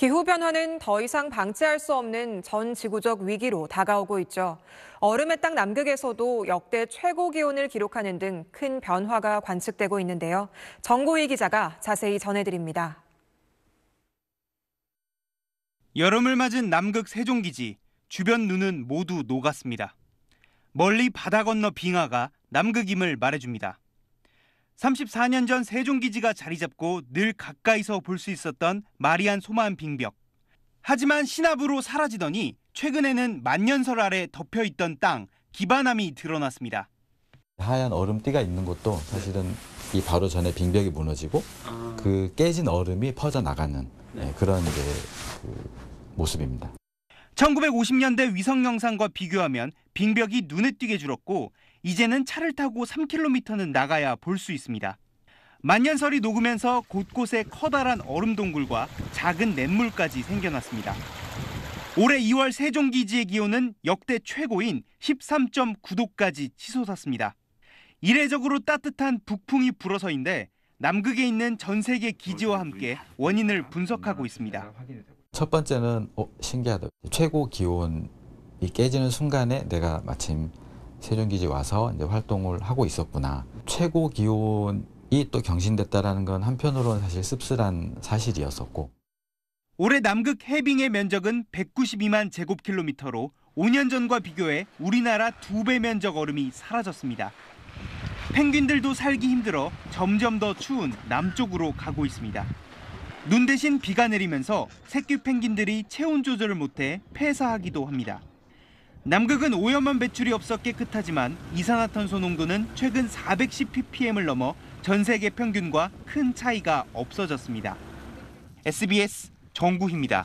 기후변화는 더 이상 방치할 수 없는 전 지구적 위기로 다가오고 있죠. 얼음의 땅 남극에서도 역대 최고 기온을 기록하는 등 큰 변화가 관측되고 있는데요. 정고희 기자가 자세히 전해드립니다. 여름을 맞은 남극 세종기지, 주변 눈은 모두 녹았습니다. 멀리 바다 건너 빙하가 남극임을 말해줍니다. 34년 전 세종기지가 자리 잡고 늘 가까이서 볼 수 있었던 마리안 소만 빙벽. 하지만 신압으로 사라지더니 최근에는 만년설 아래 덮여 있던 땅 기반함이 드러났습니다. 하얀 얼음띠가 있는 것도 사실은 이 바로 전에 빙벽이 무너지고 아. 그 깨진 얼음이 퍼져 나가는 네, 네. 그런 이제 그 모습입니다. 1950년대 위성 영상과 비교하면 빙벽이 눈에 띄게 줄었고 이제는 차를 타고 3km는 나가야 볼 수 있습니다. 만년설이 녹으면서 곳곳에 커다란 얼음 동굴과 작은 냇물까지 생겨났습니다. 올해 2월 세종기지의 기온은 역대 최고인 13.9도까지 치솟았습니다. 이례적으로 따뜻한 북풍이 불어서인데 남극에 있는 전 세계 기지와 함께 원인을 분석하고 있습니다. 첫 번째는 어, 신기하다. 최고 기온이 깨지는 순간에 내가 마침 세종기지 와서 이제 활동을 하고 있었구나. 최고 기온이 또 경신됐다라는 건 한편으로는 사실 씁쓸한 사실이었었고. 올해 남극 해빙의 면적은 192만 제곱킬로미터로 5년 전과 비교해 우리나라 두 배 면적 얼음이 사라졌습니다. 펭귄들도 살기 힘들어 점점 더 추운 남쪽으로 가고 있습니다. 눈 대신 비가 내리면서 새끼 펭귄들이 체온 조절을 못해 폐사하기도 합니다. 남극은 오염한 배출이 없어 깨끗하지만 이산화탄소 농도는 최근 410ppm을 넘어 전 세계 평균과 큰 차이가 없어졌습니다. SBS 정구희입니다.